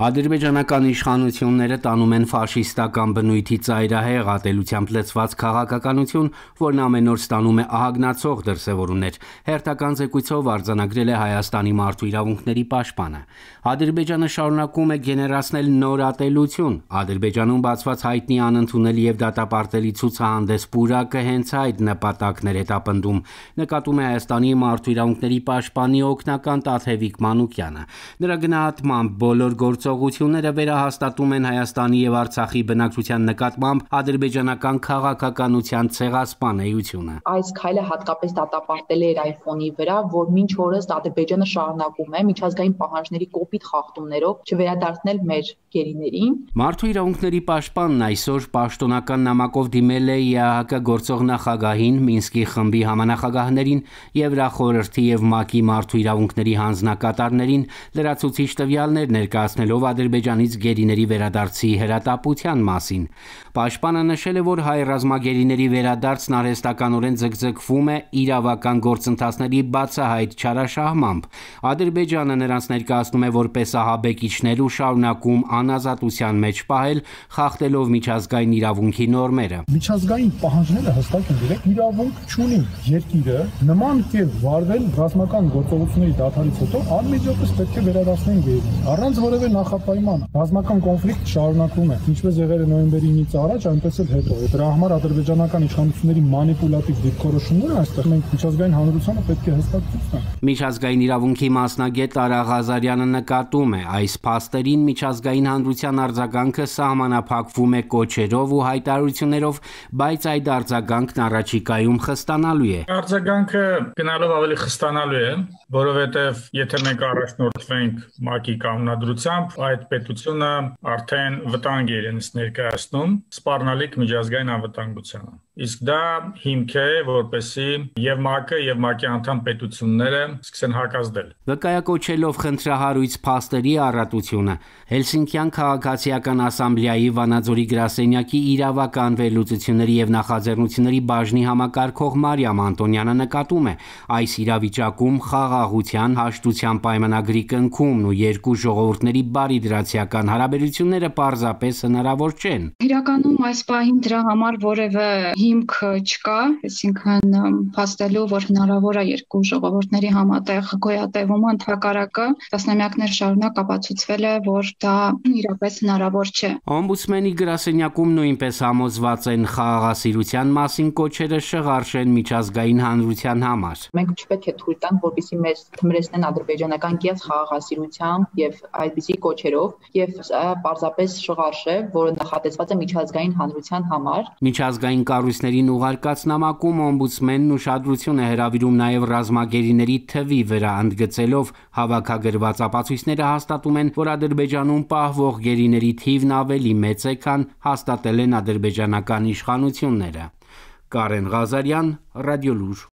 Ադրբեջանական իշխանությունները տանում են ֆաշիստական բնույթի ծայրահեղ ատելությամբ լցված քաղաքականություն, որն ամեն օր ստանում է ահագնացող դրսևորումներ։ Հերթական զեկույցով արձանագրել է Հայաստանի մարդու իրավունքների պաշտպանը։ Ադրբեջանը շարունակում է գեներացնել նոր ատելություն։ Ադրբեջանում բացված հայտնի անընդունելի եւ դատապարտելի ցուցահանդես Պուրակը հենց այդ նպատակներ է տապնդում։ Նկատում է Հայաստանի մարդու իրավունքների պաշտպանի օգնական Տաթևիկ Մանուկյանը։ Նրա գնահատմամբ բոլոր գործ հաջողությունները վերահաստատում են Հայաստանի եւ Արցախի բնակչության նկատմամբ ադրբեջանական քաղաքականության ցեղասպան էությունը։ Այս քայլը հատկապես դատապարտել էր այն ֆոնի վրա, որ մինչ օրս Ադրբեջանը շարունակում է միջազգային պահանջների կոպիտ խախտումներով չվերադարձնել մեր գերիներին։ Մարդու իրավունքների պաշտպանն այսօր պաշտոնական նամակով դիմել է ԵԱՀԿ գործող նախագահին, Մինսկի խմբի համանախագահներին, Եվրախորհրդի եւ ՄԱԿ-ի մարդու իրավունքների հանձնակատարներին լրացուցիչ տվյալներ ներկայացնելով խոսելով Ադրբեջանից գերիների վերադարձի հրատապության մասին։ Պաշտպանը նշել է, որ հայ ռազմագերիների վերադարձն արհեստականորեն ձգձգվում է իրավական գործընթացների բացահայտ չարաշահմամբ։ Ադրբեջանը նրանց ներկայացնում է որպես ահաբեկիչներու շարունակում անազատության մեջ պահել, խախտելով միջազգային իրավունքի նորմերը։ Միջազգային պահանջները հստակ են դրել, իրավունք չունի երկիրը նման կերպ վարվել ռազմական գործողությունների դադարից հետո անմիջապես պետք է վերադասնեն գերին։ Առանց որևէ նախ նախապայման։ Ռազմական կոնֆլիկտ շարունակվում է, ինչպես եղել է նոյեմբերի 9-ից առաջ, այնպես էլ հետո։ Դրա համար ադրբեջանական իշխանությունների մանիպուլատիվ դիրքորոշումները այստեղ մենք միջազգային հանրությանը պետք է հստակ ցույց տանք։ Միջազգային իրավունքի մասնագետ Արա Ղազարյանը նկատում է, այս փաստերին միջազգային հանրության արձագանքը սահմանափակվում է կոչերով ու հայտարարություններով, բայց այդ արձագանքն առաջիկայում խստանալու է։ Արձագանքը գնալով ավելի խստանալու է, որովհետև եթե մենք առաջնորդվենք ՄԱԿ-ի կանոնադրությամբ, այդ պետությունը արդեն վտանգ էր ներկայացնում սպառնալիք միջազգային անվտանգությանը Իսկ դա հիմք է, որպեսի եւ ՄԱԿ-ը եւ ՄԱԿ-ի անդամ պետությունները սկսեն հակազդել։ Վկայակոչելով խնդրահարույց փաստերի առատությունը, Հելսինկյան քաղաքացիական ասամբլեայի Վանաձորի գրասենյակի իրավական վերլուծությունների եւ նախաձեռնությունների բաժնի համակարգող Մարիամ Անտոնյանը նկատում է, այս իրավիճակում խաղաղության հաշտության պայմանագրի կնքումն ու երկու ժողովուրդների բարի դրացիական հարաբերությունները պարզապես հնարավոր չեն։ Իրականում այս պահին դրա համար որևէ հիմք չկա, այսինքն փաստելու, որ հնարավոր է երկու ժողովուրդների համատեղ գոյատևումը ընդհակարակը տասնամյակներ շարունակ ապացուցվել է, որ դա իրապես հնարավոր չէ։ Օմբուդսմենի գրասենյակում նույնպես համոզված են խաղաղասիրության մասին կոչերը շղարշեն միջազգային հանրության համար։ Մենք չպետք է թույլ տանք, որպեսզի մեզ թմրեցնեն ադրբեջանական կիաց խաղաղասիրությամբ եւ այդպիսի կոչերով եւ պարզապես շղարշ է, որը նախատեսված է միջազգային հանրության համար։ Միջազգային կառույց կառույցներին ուղարկած նամակում օմբուդսմենն ուշադրություն է հրավիրում նաև ռազմագերիների թվի վրա, ընդգծելով հավաքագրված ապացույցները հաստատում են, որ Ադրբեջանում պահվող գերիների թիվն ավելի մեծ է, քան հաստատել են ադրբեջանական իշխանությունները։ Կարեն Ղազարյան, Ռադիոլուր